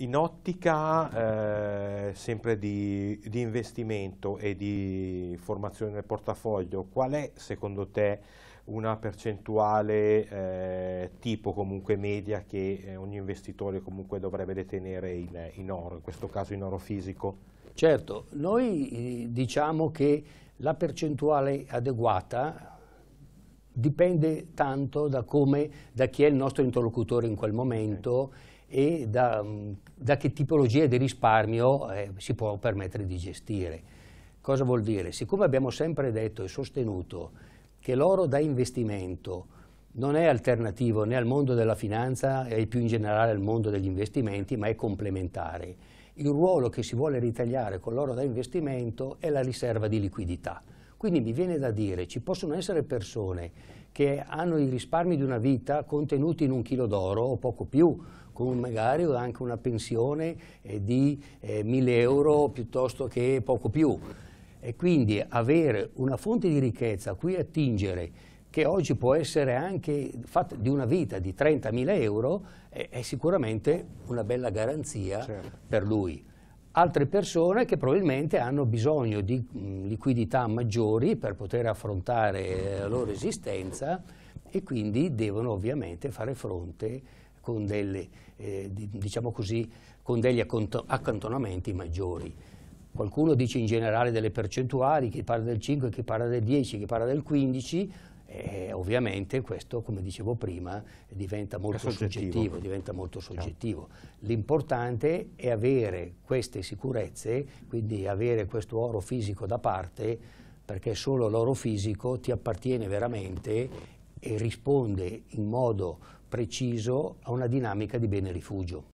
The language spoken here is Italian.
in ottica eh, sempre di, di, investimento e di formazione del portafoglio, qual è secondo te una percentuale eh, tipo comunque media che eh, ogni investitore comunque dovrebbe detenere in, in, oro, in questo caso in oro fisico? Certo, noi eh, diciamo che la percentuale adeguata dipende tanto da, come, da chi è il nostro interlocutore in quel momento okay e da, mm, da che tipologia di risparmio eh, si può permettere di gestire. Cosa vuol dire? Siccome abbiamo sempre detto e sostenuto che l'oro da investimento non è alternativo né al mondo della finanza e più in generale al mondo degli investimenti, ma è complementare. Il ruolo che si vuole ritagliare con l'oro da investimento è la riserva di liquidità. Quindi mi viene da dire, ci possono essere persone che hanno i risparmi di una vita contenuti in un chilo d'oro o poco più, con magari anche una pensione eh, di eh, 1000 euro piuttosto che poco più. E quindi avere una fonte di ricchezza a cui attingere che oggi può essere anche fatta di una vita di 30.000 euro, è, è sicuramente una bella garanzia certo. per lui altre persone che probabilmente hanno bisogno di mm, liquidità maggiori per poter affrontare eh, la loro esistenza e quindi devono ovviamente fare fronte con, delle, eh, diciamo così, con degli accantonamenti maggiori. Qualcuno dice in generale delle percentuali, chi parla del 5, chi parla del 10, chi parla del 15, e ovviamente questo, come dicevo prima, diventa molto soggettivo. Certo. soggettivo. L'importante è avere queste sicurezze, quindi avere questo oro fisico da parte, perché solo l'oro fisico ti appartiene veramente e risponde in modo preciso a una dinamica di bene rifugio.